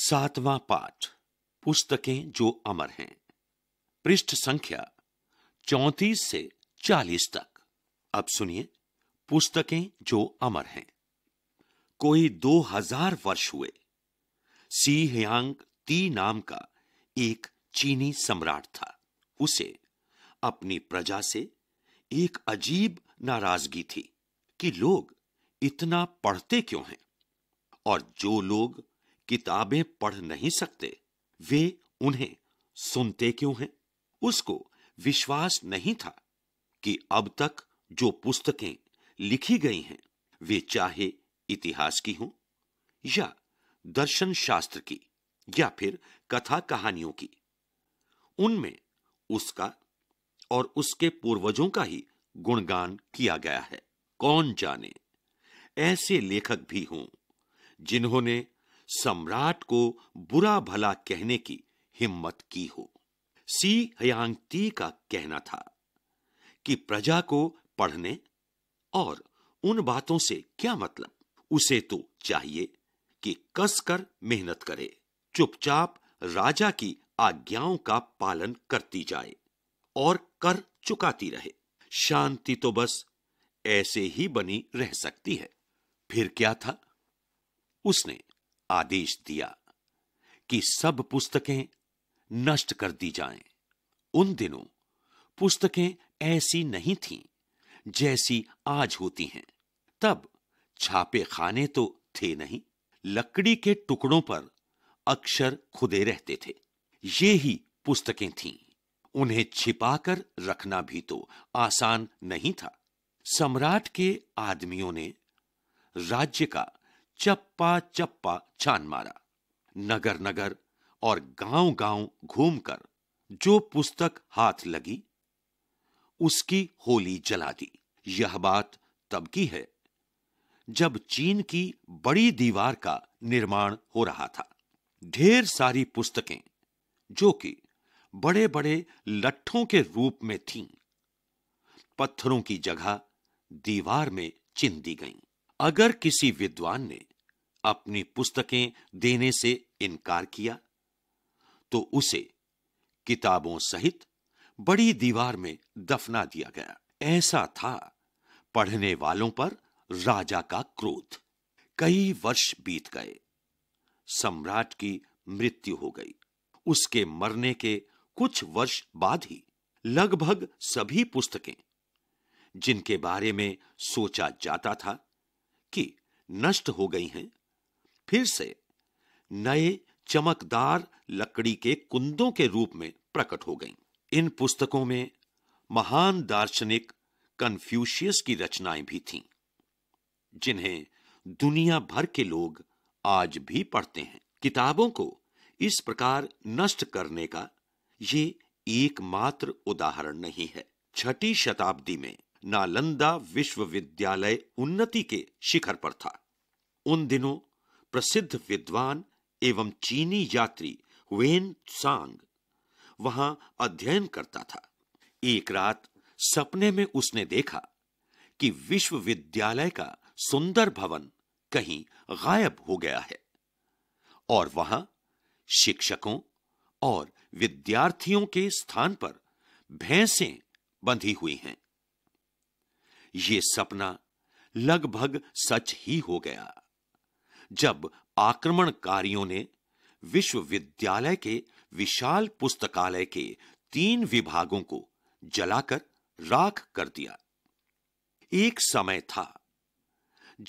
सातवां पाठ पुस्तकें जो अमर हैं पृष्ठ संख्या चौतीस से चालीस तक अब सुनिए पुस्तकें जो अमर हैं कोई दो हजार वर्ष हुए सी हयांग ती नाम का एक चीनी सम्राट था उसे अपनी प्रजा से एक अजीब नाराजगी थी कि लोग इतना पढ़ते क्यों हैं और जो लोग किताबें पढ़ नहीं सकते वे उन्हें सुनते क्यों हैं उसको विश्वास नहीं था कि अब तक जो पुस्तकें लिखी गई हैं वे चाहे इतिहास की हों या दर्शन शास्त्र की या फिर कथा कहानियों की उनमें उसका और उसके पूर्वजों का ही गुणगान किया गया है कौन जाने ऐसे लेखक भी हों जिन्होंने सम्राट को बुरा भला कहने की हिम्मत की हो सी हयांग ती का कहना था कि प्रजा को पढ़ने और उन बातों से क्या मतलब उसे तो चाहिए कि कसकर मेहनत करे चुपचाप राजा की आज्ञाओं का पालन करती जाए और कर चुकाती रहे शांति तो बस ऐसे ही बनी रह सकती है फिर क्या था उसने आदेश दिया कि सब पुस्तकें नष्ट कर दी जाएं। उन दिनों पुस्तकें ऐसी नहीं थीं जैसी आज होती हैं तब छापे खाने तो थे नहीं लकड़ी के टुकड़ों पर अक्षर खुदे रहते थे ये ही पुस्तकें थीं उन्हें छिपाकर रखना भी तो आसान नहीं था सम्राट के आदमियों ने राज्य का चप्पा चप्पा छान मारा नगर नगर और गांव गांव घूमकर जो पुस्तक हाथ लगी उसकी होली जला दी यह बात तब की है जब चीन की बड़ी दीवार का निर्माण हो रहा था ढेर सारी पुस्तकें जो कि बड़े बड़े लट्ठों के रूप में थीं पत्थरों की जगह दीवार में चिन दी गईं अगर किसी विद्वान ने अपनी पुस्तकें देने से इनकार किया तो उसे किताबों सहित बड़ी दीवार में दफना दिया गया ऐसा था पढ़ने वालों पर राजा का क्रोध कई वर्ष बीत गए सम्राट की मृत्यु हो गई उसके मरने के कुछ वर्ष बाद ही लगभग सभी पुस्तकें जिनके बारे में सोचा जाता था कि नष्ट हो गई हैं फिर से नए चमकदार लकड़ी के कुंदों के रूप में प्रकट हो गईं। इन पुस्तकों में महान दार्शनिक कन्फ्यूशियस की रचनाएं भी थीं, जिन्हें दुनिया भर के लोग आज भी पढ़ते हैं किताबों को इस प्रकार नष्ट करने का ये एकमात्र उदाहरण नहीं है छठी शताब्दी में नालंदा विश्वविद्यालय उन्नति के शिखर पर था उन दिनों प्रसिद्ध विद्वान एवं चीनी यात्री वेन सांग वहां अध्ययन करता था एक रात सपने में उसने देखा कि विश्वविद्यालय का सुंदर भवन कहीं गायब हो गया है और वहां शिक्षकों और विद्यार्थियों के स्थान पर भैंसें बंधी हुई हैं ये सपना लगभग सच ही हो गया जब आक्रमणकारियों ने विश्वविद्यालय के विशाल पुस्तकालय के तीन विभागों को जलाकर राख कर दिया एक समय था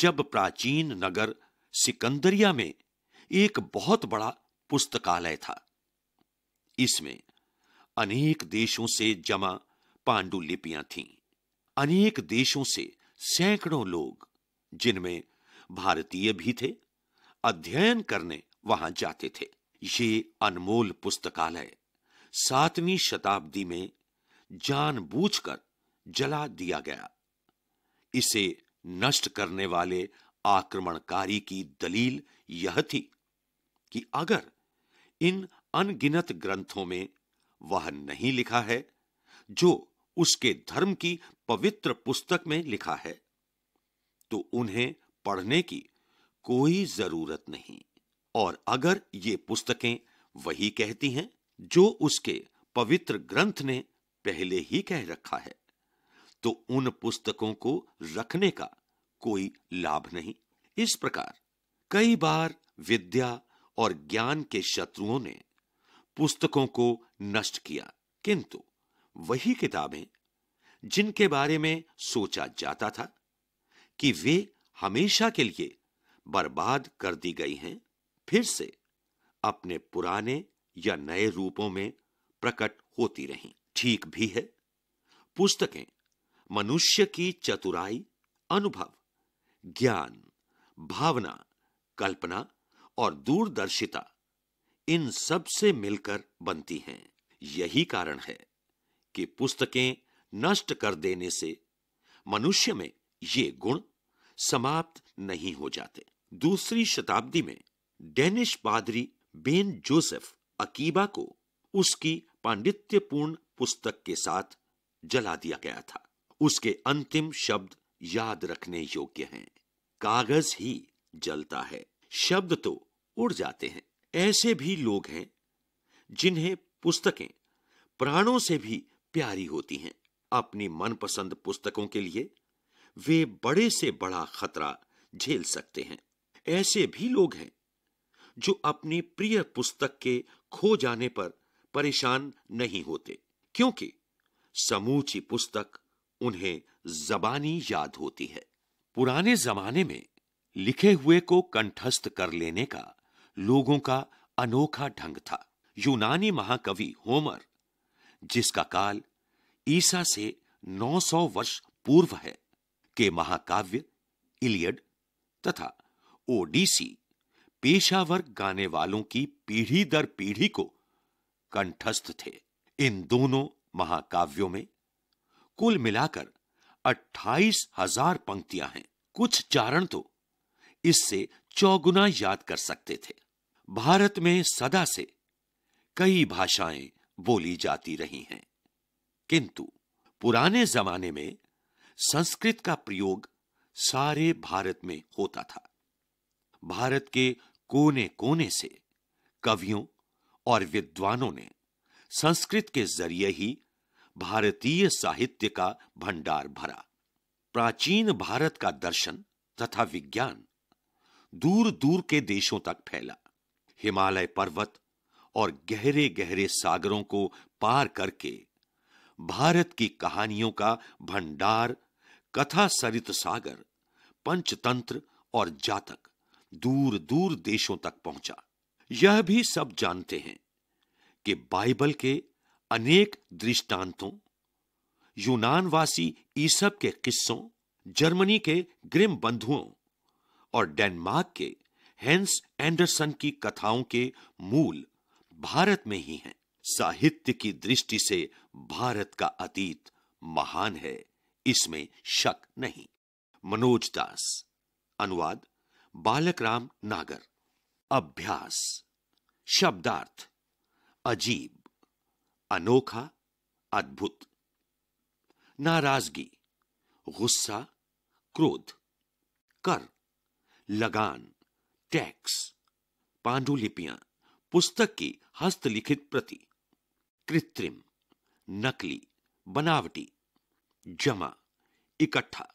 जब प्राचीन नगर सिकंदरिया में एक बहुत बड़ा पुस्तकालय था इसमें अनेक देशों से जमा पांडुलिपियां थीं अनेक देशों से सैकड़ों लोग जिनमें भारतीय भी थे अध्ययन करने वहां जाते थे ये अनमोल पुस्तकालय सातवीं शताब्दी में जानबूझकर जला दिया गया इसे नष्ट करने वाले आक्रमणकारी की दलील यह थी कि अगर इन अनगिनत ग्रंथों में वह नहीं लिखा है जो उसके धर्म की पवित्र पुस्तक में लिखा है तो उन्हें पढ़ने की कोई जरूरत नहीं और अगर ये पुस्तकें वही कहती हैं जो उसके पवित्र ग्रंथ ने पहले ही कह रखा है तो उन पुस्तकों को रखने का कोई लाभ नहीं इस प्रकार कई बार विद्या और ज्ञान के शत्रुओं ने पुस्तकों को नष्ट किया किंतु वही किताबें जिनके बारे में सोचा जाता था कि वे हमेशा के लिए बर्बाद कर दी गई हैं फिर से अपने पुराने या नए रूपों में प्रकट होती रहीं ठीक भी है पुस्तकें मनुष्य की चतुराई अनुभव ज्ञान भावना कल्पना और दूरदर्शिता इन सब से मिलकर बनती हैं यही कारण है कि पुस्तकें नष्ट कर देने से मनुष्य में ये गुण समाप्त नहीं हो जाते दूसरी शताब्दी में डेनिश पादरी बेन जोसेफ अकीबा को उसकी पांडित्यपूर्ण पुस्तक के साथ जला दिया गया था उसके अंतिम शब्द याद रखने योग्य हैं कागज ही जलता है शब्द तो उड़ जाते हैं ऐसे भी लोग हैं जिन्हें पुस्तकें प्राणों से भी प्यारी होती हैं अपनी मनपसंद पुस्तकों के लिए वे बड़े से बड़ा खतरा झेल सकते हैं ऐसे भी लोग हैं जो अपनी प्रिय पुस्तक के खो जाने पर परेशान नहीं होते क्योंकि समूची पुस्तक उन्हें जबानी याद होती है पुराने जमाने में लिखे हुए को कंठस्थ कर लेने का लोगों का अनोखा ढंग था यूनानी महाकवि होमर जिसका काल ईसा से 900 वर्ष पूर्व है के महाकाव्य इलियड तथा ओडीसी पेशावर गाने वालों की पीढ़ी दर पीढ़ी को कंठस्थ थे इन दोनों महाकाव्यों में कुल मिलाकर अट्ठाईस हजार पंक्तियां हैं कुछ चारण तो इससे चौगुना याद कर सकते थे भारत में सदा से कई भाषाएं बोली जाती रही हैं किंतु पुराने जमाने में संस्कृत का प्रयोग सारे भारत में होता था भारत के कोने कोने से कवियों और विद्वानों ने संस्कृत के जरिए ही भारतीय साहित्य का भंडार भरा प्राचीन भारत का दर्शन तथा विज्ञान दूर दूर के देशों तक फैला हिमालय पर्वत और गहरे गहरे सागरों को पार करके भारत की कहानियों का भंडार कथा सरित सागर पंचतंत्र और जातक दूर दूर देशों तक पहुंचा यह भी सब जानते हैं कि बाइबल के अनेक दृष्टांतों यूनानवासी ईसब के किस्सों जर्मनी के ग्रिम बंधुओं और डेनमार्क के हेंस एंडरसन की कथाओं के मूल भारत में ही हैं साहित्य की दृष्टि से भारत का अतीत महान है इसमें शक नहीं मनोज दास अनुवाद बालक राम नागर अभ्यास शब्दार्थ अजीब अनोखा अद्भुत नाराजगी गुस्सा क्रोध कर लगान टैक्स पांडुलिपियां पुस्तक की हस्तलिखित प्रति कृत्रिम नकली बनावटी जमा इकट्ठा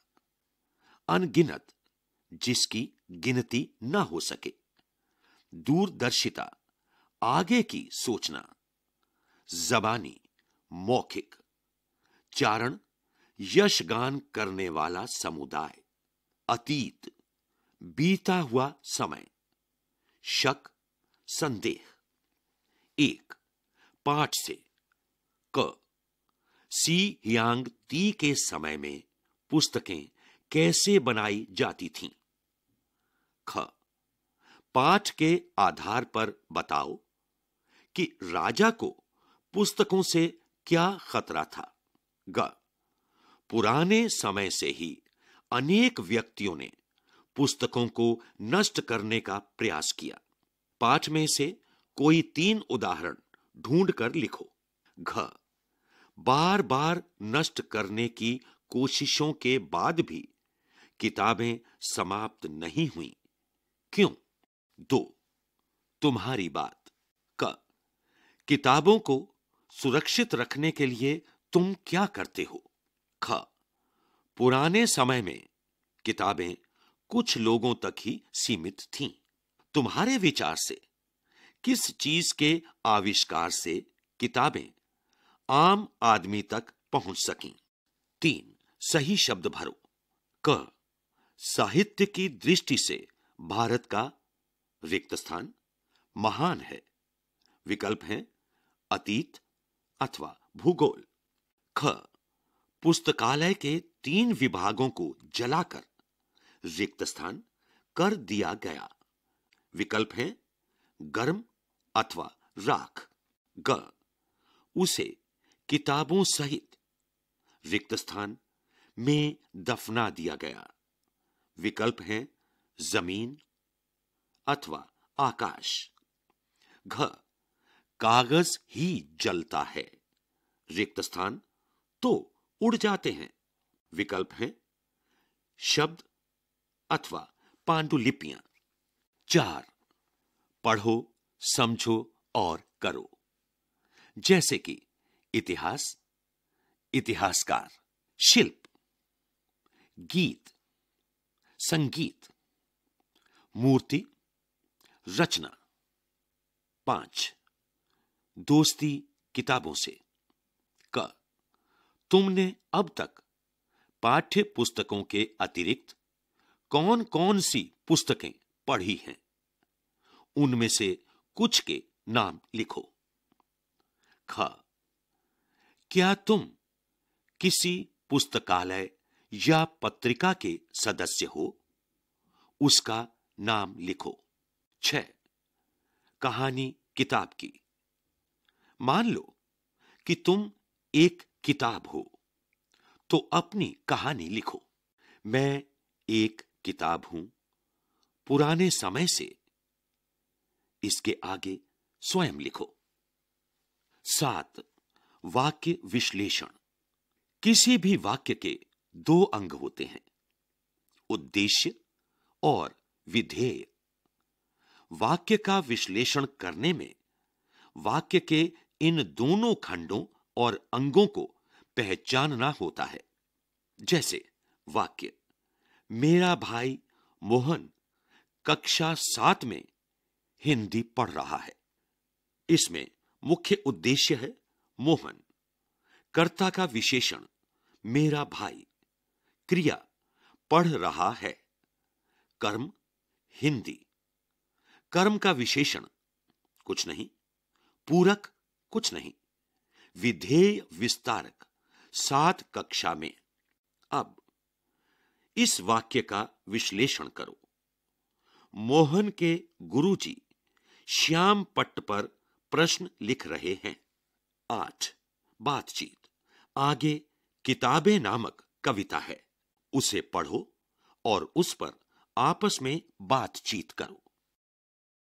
अनगिनत जिसकी गिनती न हो सके दूरदर्शिता आगे की सोचना जबानी मौखिक चारण यशगान करने वाला समुदाय अतीत बीता हुआ समय शक संदेह एक पांच से क सी यांग ती के समय में पुस्तकें कैसे बनाई जाती थीं? ख पाठ के आधार पर बताओ कि राजा को पुस्तकों से क्या खतरा था ग पुराने समय से ही अनेक व्यक्तियों ने पुस्तकों को नष्ट करने का प्रयास किया पाठ में से कोई तीन उदाहरण ढूंढ कर लिखो घ बार बार नष्ट करने की कोशिशों के बाद भी किताबें समाप्त नहीं हुई क्यों दो तुम्हारी बात क किताबों को सुरक्षित रखने के लिए तुम क्या करते हो ख पुराने समय में किताबें कुछ लोगों तक ही सीमित थीं तुम्हारे विचार से किस चीज के आविष्कार से किताबें आम आदमी तक पहुंच सकी तीन सही शब्द भरो क साहित्य की दृष्टि से भारत का रिक्त स्थान महान है विकल्प हैं अतीत अथवा भूगोल ख पुस्तकालय के तीन विभागों को जलाकर रिक्त स्थान कर दिया गया विकल्प हैं गर्म अथवा राख ग उसे किताबों सहित रिक्त स्थान में दफना दिया गया विकल्प हैं जमीन अथवा आकाश घ कागज ही जलता है रिक्त स्थान तो उड़ जाते हैं विकल्प हैं शब्द अथवा पांडुलिपियां चार पढ़ो समझो और करो जैसे कि इतिहास इतिहासकार शिल्प गीत संगीत मूर्ति रचना पांच दोस्ती किताबों से क तुमने अब तक पाठ्य पुस्तकों के अतिरिक्त कौन कौन सी पुस्तकें पढ़ी हैं उनमें से कुछ के नाम लिखो ख क्या तुम किसी पुस्तकालय या पत्रिका के सदस्य हो उसका नाम लिखो छ कहानी किताब की मान लो कि तुम एक किताब हो तो अपनी कहानी लिखो मैं एक किताब हूं पुराने समय से इसके आगे स्वयं लिखो सात वाक्य विश्लेषण किसी भी वाक्य के दो अंग होते हैं उद्देश्य और विधेय वाक्य का विश्लेषण करने में वाक्य के इन दोनों खंडों और अंगों को पहचानना होता है जैसे वाक्य मेरा भाई मोहन कक्षा सात में हिंदी पढ़ रहा है इसमें मुख्य उद्देश्य है मोहन कर्ता का विशेषण मेरा भाई क्रिया पढ़ रहा है कर्म हिंदी कर्म का विशेषण कुछ नहीं पूरक कुछ नहीं विधेय विस्तारक सात कक्षा में अब इस वाक्य का विश्लेषण करो मोहन के गुरुजी श्याम पट्ट पर प्रश्न लिख रहे हैं आठ बातचीत आगे किताबें नामक कविता है उसे पढ़ो और उस पर आपस में बातचीत करो